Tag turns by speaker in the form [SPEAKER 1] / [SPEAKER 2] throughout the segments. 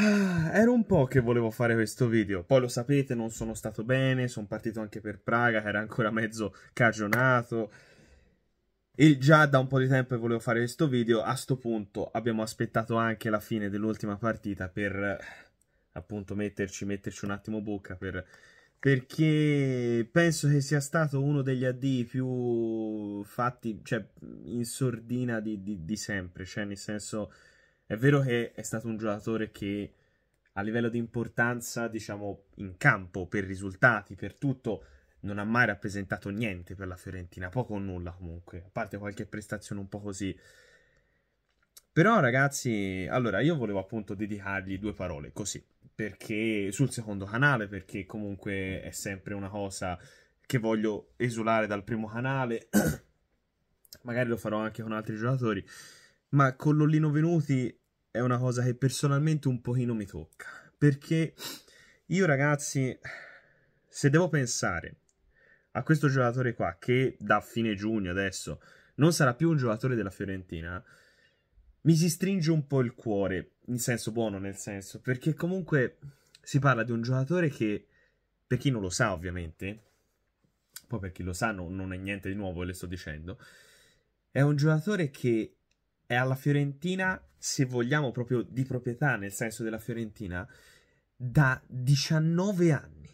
[SPEAKER 1] Ah, era un po' che volevo fare questo video, poi lo sapete non sono stato bene, sono partito anche per Praga che era ancora mezzo cagionato e già da un po' di tempo che volevo fare questo video, a sto punto abbiamo aspettato anche la fine dell'ultima partita per appunto metterci, metterci un attimo bocca per, perché penso che sia stato uno degli AD più fatti, cioè in sordina di, di, di sempre, cioè nel senso è vero che è stato un giocatore che a livello di importanza, diciamo, in campo, per risultati, per tutto, non ha mai rappresentato niente per la Fiorentina, poco o nulla comunque, a parte qualche prestazione un po' così. Però ragazzi, allora io volevo appunto dedicargli due parole così, perché sul secondo canale, perché comunque è sempre una cosa che voglio esulare dal primo canale, magari lo farò anche con altri giocatori, ma con Lollino Venuti è una cosa che personalmente un pochino mi tocca, perché io ragazzi, se devo pensare a questo giocatore qua, che da fine giugno adesso non sarà più un giocatore della Fiorentina, mi si stringe un po' il cuore, in senso buono, nel senso, perché comunque si parla di un giocatore che, per chi non lo sa ovviamente, poi per chi lo sa no, non è niente di nuovo, le sto dicendo, è un giocatore che è alla Fiorentina, se vogliamo proprio di proprietà, nel senso della Fiorentina, da 19 anni.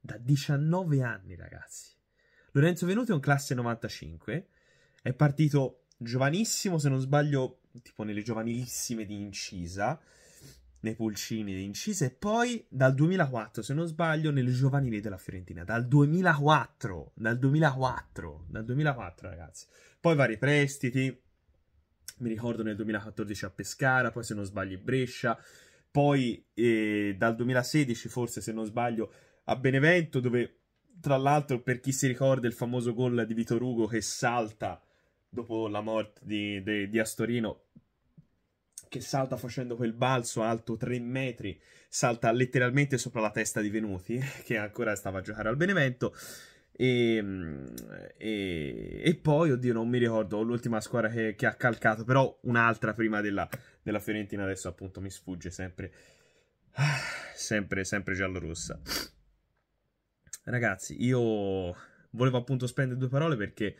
[SPEAKER 1] Da 19 anni, ragazzi. Lorenzo Venuti è un classe 95, è partito giovanissimo, se non sbaglio, tipo nelle giovanilissime di Incisa, nei pulcini di Incisa, e poi dal 2004, se non sbaglio, nelle giovanili della Fiorentina. Dal 2004, dal 2004, dal 2004, ragazzi. Poi vari prestiti, mi ricordo nel 2014 a Pescara, poi se non sbaglio Brescia, poi eh, dal 2016 forse se non sbaglio a Benevento dove tra l'altro per chi si ricorda il famoso gol di Vitor Ugo che salta dopo la morte di, di, di Astorino che salta facendo quel balzo alto 3 metri, salta letteralmente sopra la testa di Venuti che ancora stava a giocare al Benevento e, mm, e, e, poi, oddio, non mi ricordo l'ultima squadra che, che ha calcato, però un'altra prima della, della, Fiorentina adesso appunto mi sfugge sempre, sempre, sempre giallorossa. Ragazzi, io volevo appunto spendere due parole perché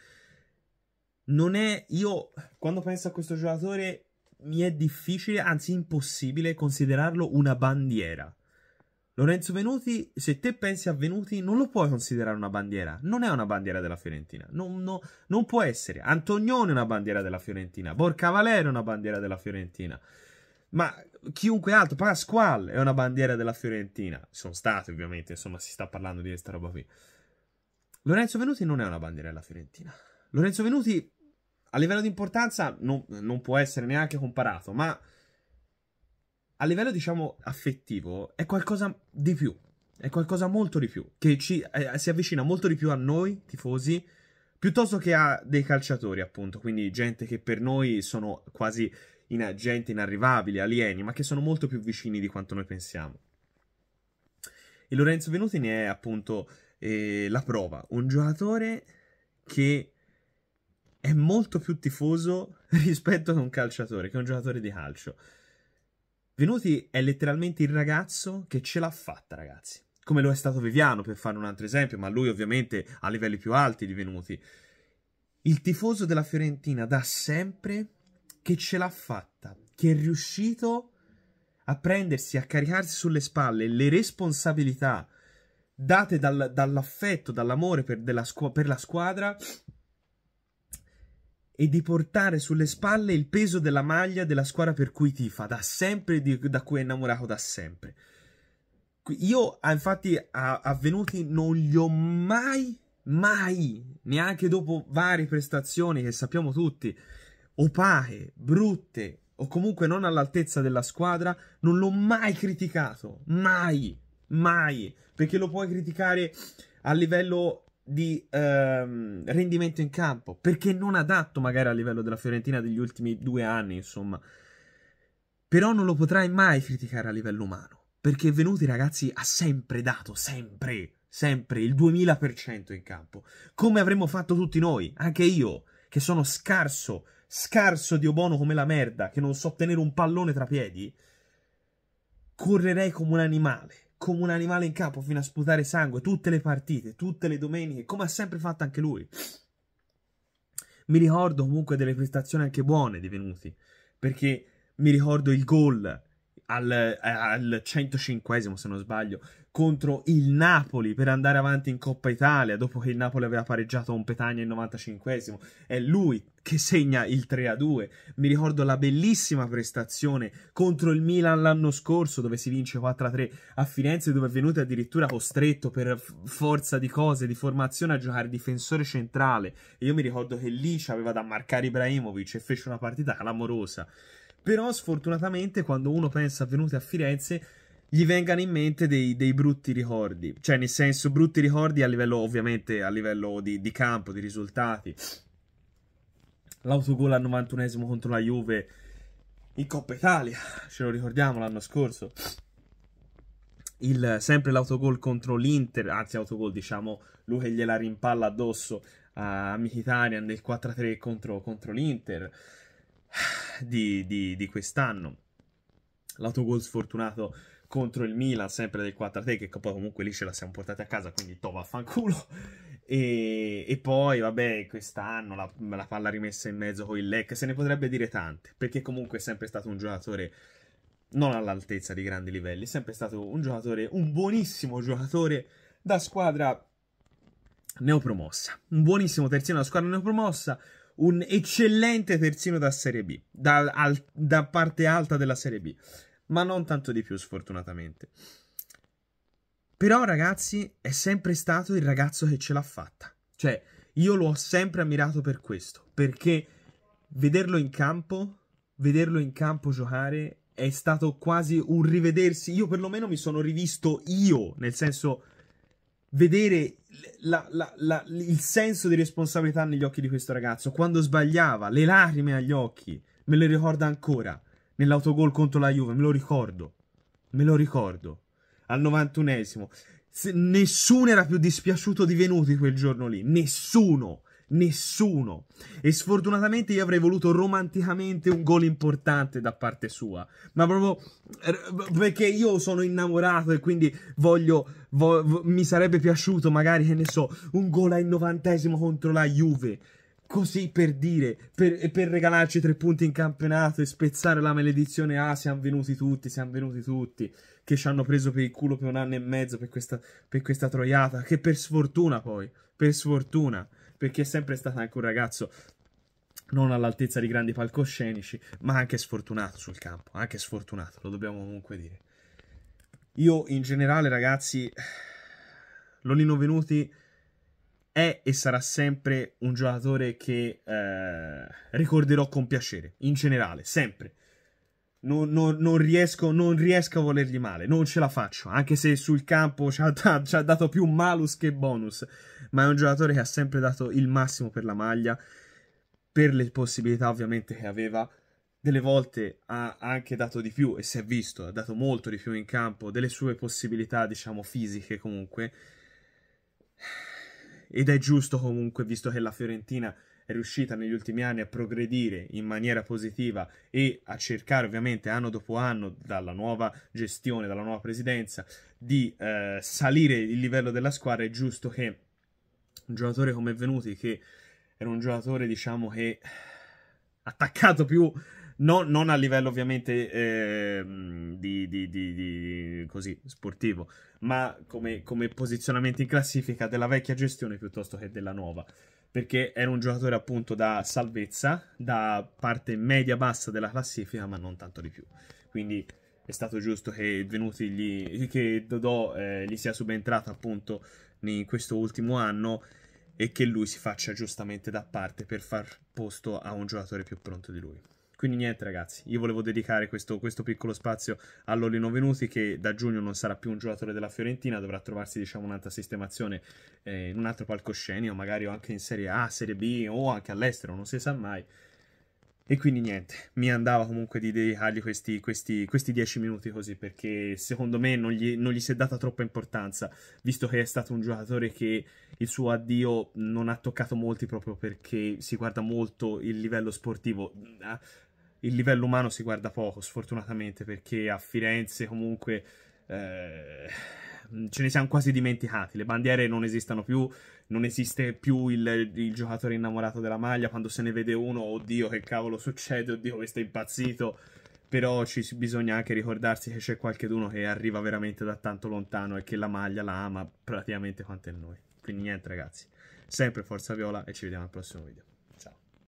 [SPEAKER 1] non è, io quando penso a questo giocatore mi è difficile, anzi impossibile considerarlo una bandiera Lorenzo Venuti, se te pensi a Venuti, non lo puoi considerare una bandiera. Non è una bandiera della Fiorentina. Non, no, non può essere. Antonione è una bandiera della Fiorentina. Borca Borcavalero è una bandiera della Fiorentina. Ma chiunque altro, Pasquale è una bandiera della Fiorentina. Sono state, ovviamente, insomma, si sta parlando di questa roba qui. Lorenzo Venuti non è una bandiera della Fiorentina. Lorenzo Venuti, a livello di importanza, non, non può essere neanche comparato, ma a livello, diciamo, affettivo, è qualcosa di più. È qualcosa molto di più. Che ci, eh, si avvicina molto di più a noi, tifosi, piuttosto che a dei calciatori, appunto. Quindi gente che per noi sono quasi in, gente inarrivabile, alieni, ma che sono molto più vicini di quanto noi pensiamo. E Lorenzo Venuti ne è appunto eh, la prova. Un giocatore che è molto più tifoso rispetto a un calciatore, che è un giocatore di calcio. Venuti è letteralmente il ragazzo che ce l'ha fatta, ragazzi. Come lo è stato Viviano, per fare un altro esempio, ma lui ovviamente a livelli più alti di Venuti. Il tifoso della Fiorentina da sempre che ce l'ha fatta, che è riuscito a prendersi, a caricarsi sulle spalle le responsabilità date dal, dall'affetto, dall'amore per, per la squadra e di portare sulle spalle il peso della maglia della squadra per cui tifa, da sempre, di, da cui è innamorato da sempre. Io, ah, infatti, a Avvenuti non gli ho mai, mai, neanche dopo varie prestazioni che sappiamo tutti, opache, brutte o comunque non all'altezza della squadra, non l'ho mai criticato, mai, mai, perché lo puoi criticare a livello di ehm, rendimento in campo, perché non adatto magari a livello della Fiorentina degli ultimi due anni, insomma. Però non lo potrai mai criticare a livello umano, perché Venuti, ragazzi, ha sempre dato, sempre, sempre il 2000% in campo, come avremmo fatto tutti noi, anche io, che sono scarso, scarso di obono come la merda, che non so tenere un pallone tra piedi, correrei come un animale come un animale in campo fino a sputare sangue tutte le partite, tutte le domeniche, come ha sempre fatto anche lui. Mi ricordo comunque delle prestazioni anche buone di Venuti, perché mi ricordo il gol al, eh, al 105 se non sbaglio, contro il Napoli per andare avanti in Coppa Italia dopo che il Napoli aveva pareggiato un Petagna il 95 è lui che segna il 3-2. a Mi ricordo la bellissima prestazione contro il Milan l'anno scorso dove si vince 4-3 a a Firenze dove è venuto addirittura costretto per forza di cose, di formazione a giocare difensore centrale e io mi ricordo che lì ci aveva da marcare Ibrahimovic e fece una partita clamorosa. Però sfortunatamente quando uno pensa a venuti a Firenze gli vengano in mente dei, dei, brutti ricordi, cioè nel senso brutti ricordi a livello ovviamente a livello di, di campo, di risultati. L'autogol al 91esimo contro la Juve in Coppa Italia, ce lo ricordiamo l'anno scorso. Il, sempre l'autogol contro l'Inter, anzi autogol diciamo, lui che gliela rimpalla addosso a Mkhitaryan del 4-3 contro, contro l'Inter di, di, di quest'anno. L'autogol sfortunato contro il Milan, sempre del 4-3, che poi comunque lì ce la siamo portati a casa, quindi to vaffanculo. E, e poi, vabbè, quest'anno la, la, palla rimessa in mezzo con il Lec, se ne potrebbe dire tante, perché comunque è sempre stato un giocatore non all'altezza di grandi livelli, è sempre stato un giocatore, un buonissimo giocatore da squadra neopromossa, un buonissimo terzino da squadra neopromossa, un eccellente terzino da Serie B, da, al, da parte alta della Serie B, ma non tanto di più sfortunatamente. Però ragazzi è sempre stato il ragazzo che ce l'ha fatta, cioè io lo ho sempre ammirato per questo, perché vederlo in campo, vederlo in campo giocare è stato quasi un rivedersi, io perlomeno mi sono rivisto io, nel senso vedere la, la, la, il senso di responsabilità negli occhi di questo ragazzo. Quando sbagliava, le lacrime agli occhi, me le ricorda ancora. Nell'autogol contro la Juve, me lo ricordo. Me lo ricordo. Al 91esimo. nessuno era più dispiaciuto di Venuti quel giorno lì. Nessuno nessuno. E sfortunatamente io avrei voluto romanticamente un gol importante da parte sua, ma proprio perché io sono innamorato e quindi voglio. Vo mi sarebbe piaciuto magari, che ne so, un gol al novantesimo contro la Juve. Così per dire, per, per regalarci tre punti in campionato e spezzare la maledizione. Ah, siamo venuti tutti, siamo venuti tutti. Che ci hanno preso per il culo per un anno e mezzo per questa, per questa troiata. Che per sfortuna poi, per sfortuna perché è sempre stato anche un ragazzo non all'altezza di grandi palcoscenici, ma anche sfortunato sul campo, anche sfortunato, lo dobbiamo comunque dire. Io in generale, ragazzi, Lolino Venuti è e sarà sempre un giocatore che eh, ricorderò con piacere, in generale, sempre non, non, non, riesco, non, riesco, a volergli male, non ce la faccio, anche se sul campo ci ha, ci ha, dato più malus che bonus, ma è un giocatore che ha sempre dato il massimo per la maglia, per le possibilità ovviamente che aveva, delle volte ha anche dato di più e si è visto, ha dato molto di più in campo, delle sue possibilità diciamo fisiche comunque, ed è giusto comunque visto che la Fiorentina è riuscita negli ultimi anni a progredire in maniera positiva e a cercare ovviamente anno dopo anno dalla nuova gestione, dalla nuova presidenza, di eh, salire il livello della squadra, è giusto che un giocatore come Venuti, che era un giocatore diciamo che attaccato più No, non a livello ovviamente eh, di, di, di, di, così, sportivo, ma come, come posizionamento in classifica della vecchia gestione piuttosto che della nuova perché era un giocatore appunto da salvezza, da parte media-bassa della classifica, ma non tanto di più. Quindi è stato giusto che, venuti gli, che Dodò eh, gli sia subentrato appunto in questo ultimo anno e che lui si faccia giustamente da parte per far posto a un giocatore più pronto di lui. Quindi niente ragazzi, io volevo dedicare questo, questo piccolo spazio all'Olino Venuti che da giugno non sarà più un giocatore della Fiorentina, dovrà trovarsi diciamo un'altra sistemazione eh, in un altro palcoscenico, magari anche in Serie A, Serie B o anche all'estero, non si sa mai. E quindi niente, mi andava comunque di dedicargli questi, questi, questi dieci minuti così perché secondo me non gli, non gli, si è data troppa importanza, visto che è stato un giocatore che il suo addio non ha toccato molti proprio perché si guarda molto il livello sportivo. Ah, il livello umano si guarda poco, sfortunatamente, perché a Firenze comunque eh, ce ne siamo quasi dimenticati. Le bandiere non esistono più, non esiste più il, il, giocatore innamorato della maglia. Quando se ne vede uno, oddio, che cavolo succede, oddio, questo è impazzito. Però ci, bisogna anche ricordarsi che c'è qualcuno che arriva veramente da tanto lontano e che la maglia la ama praticamente quanto è noi. Quindi niente ragazzi, sempre Forza Viola e ci vediamo al prossimo video.